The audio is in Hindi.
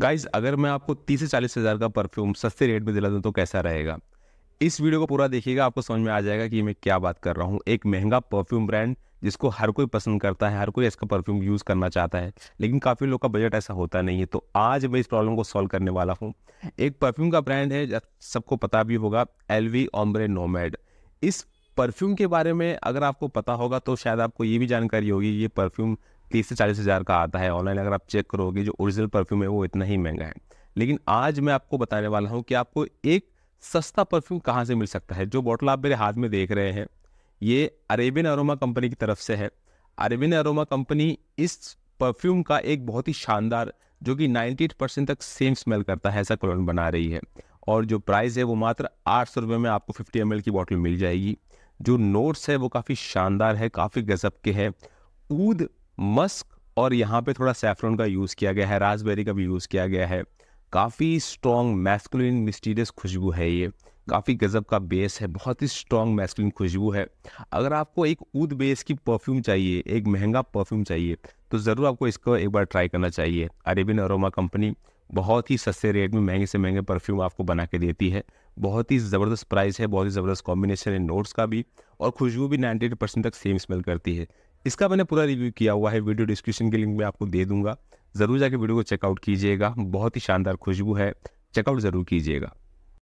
गाइज अगर मैं आपको तीस से चालीस हज़ार का परफ्यूम सस्ते रेट में दिला दूँ तो कैसा रहेगा इस वीडियो को पूरा देखिएगा आपको समझ में आ जाएगा कि मैं क्या बात कर रहा हूँ एक महंगा परफ्यूम ब्रांड जिसको हर कोई पसंद करता है हर कोई इसका परफ्यूम यूज़ करना चाहता है लेकिन काफ़ी लोग का बजट ऐसा होता नहीं है तो आज मैं इस प्रॉब्लम को सॉल्व करने वाला हूँ एक परफ्यूम का ब्रांड है सबको पता भी होगा एल वी ओमरे नोमेड इस परफ्यूम के बारे में अगर आपको पता होगा तो शायद आपको ये भी जानकारी होगी ये परफ्यूम तीस से चालीस हज़ार का आता है ऑनलाइन अगर आप चेक करोगे जो ओरिजिनल परफ्यूम है वो इतना ही महंगा है लेकिन आज मैं आपको बताने वाला हूँ कि आपको एक सस्ता परफ्यूम कहाँ से मिल सकता है जो बॉटल आप मेरे हाथ में देख रहे हैं ये अरेबिन अरोमा कंपनी की तरफ से है अरेबिन अरोमा कंपनी इस परफ्यूम का एक बहुत ही शानदार जो कि 98 परसेंट तक सेम स्मेल करता है ऐसा कलोन बना रही है और जो प्राइस है वो मात्र आठ सौ रुपये में आपको फिफ्टी एम की बॉटल मिल जाएगी जो नोट्स है वो काफ़ी शानदार है काफ़ी गजब के हैं ऊद मस्क और यहाँ पे थोड़ा सेफ्रोन का यूज़ किया गया है रासबेरी का भी यूज़ किया गया है काफ़ी स्ट्रॉन्ग मैस्कुलिन मिस्टीरियस खुशबू है ये काफ़ी गज़ब का बेस है बहुत ही स्ट्रॉन्ग मैस्कुलिन खुशबू है अगर आपको एक ऊद बेस की परफ्यूम चाहिए एक महंगा परफ्यूम चाहिए तो ज़रूर आपको इसको एक बार ट्राई करना चाहिए अरेबिन अरोमा कंपनी बहुत ही सस्ते रेट में महंगे से महंगे परफ्यूम आपको बना के देती है बहुत ही ज़बरदस्त प्राइस है बहुत ही ज़बरदस्त कॉम्बिनेशन है नोट्स का भी और खुशबू भी नाइन्टी परसेंट तक सेम स्मेल करती है इसका मैंने पूरा रिव्यू किया हुआ है वीडियो डिस्क्रिप्शन के लिंक में आपको दे दूंगा ज़रूर जाके वीडियो को चेकआउट कीजिएगा बहुत ही शानदार खुशबू है चेकआउट ज़रूर कीजिएगा